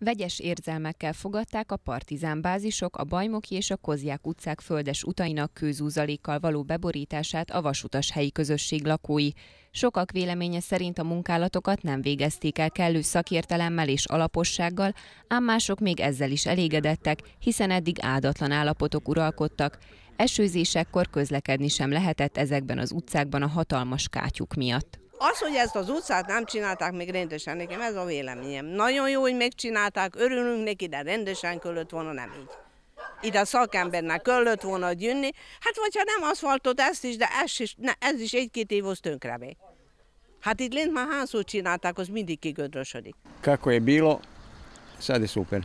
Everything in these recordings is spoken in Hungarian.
vegyes érzelmekkel fogadták a partizán bázisok, a Bajmoki és a Kozják utcák földes utainak kőzúzalékkal való beborítását a vasutas helyi közösség lakói. Sokak véleménye szerint a munkálatokat nem végezték el kellő szakértelemmel és alapossággal, ám mások még ezzel is elégedettek, hiszen eddig áldatlan állapotok uralkodtak. Esőzésekkor közlekedni sem lehetett ezekben az utcákban a hatalmas kátyuk miatt. Az, hogy ezt az utcát nem csinálták még rendesen, nekem ez a véleményem. Nagyon jó, hogy megcsinálták, örülünk neki, de rendesen kölött volna nem így. Ide szakembernek kölött volna jönni, hát vagy ha nem aszfaltot, ezt is, de ez is, ne, ez is egy-két év hoz tönkre még. Hát itt lent már hányszor csinálták, az mindig kigödrösödik. Kako je bilo, sad je super.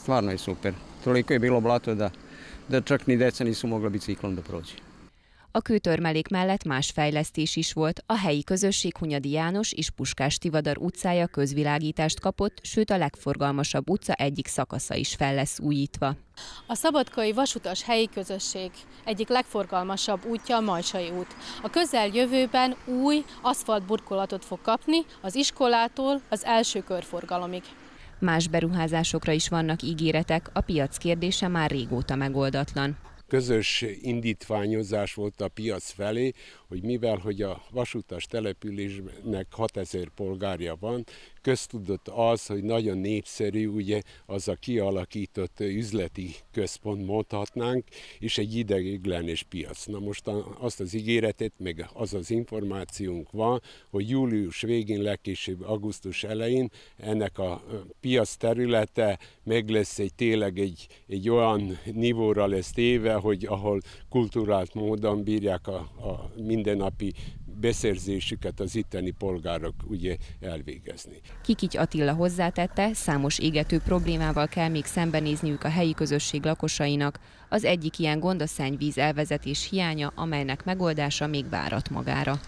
Stvarno je super. Toliko je bilo blato da, da čak ni deca nisu mogla biciklom da prođe. A kőtörmelék mellett más fejlesztés is volt, a helyi közösség Hunyadi János és Puskás Tivadar utcája közvilágítást kapott, sőt a legforgalmasabb utca egyik szakasza is fel lesz újítva. A szabadkai vasutas helyi közösség egyik legforgalmasabb útja a Majsai út. A közeljövőben új aszfaltburkolatot fog kapni az iskolától az első körforgalomig. Más beruházásokra is vannak ígéretek, a piac kérdése már régóta megoldatlan közös indítványozás volt a piac felé, hogy mivel hogy a vasutas településnek 6000 polgárja van, köztudott az, hogy nagyon népszerű ugye az a kialakított üzleti központ mondhatnánk, és egy ideiglenes piac. Na most azt az ígéretet, meg az az információnk van, hogy július végén, legkésőbb augusztus elején ennek a piac területe meg lesz egy tényleg egy, egy olyan nivóra lesz téve, hogy ahol kulturált módon bírják a, a mindennapi beszerzésüket az itteni polgárok ugye elvégezni. Kikics Attila hozzátette, számos égető problémával kell még szembenézniük a helyi közösség lakosainak. Az egyik ilyen gond a szennyvíz elvezetés hiánya, amelynek megoldása még várat magára.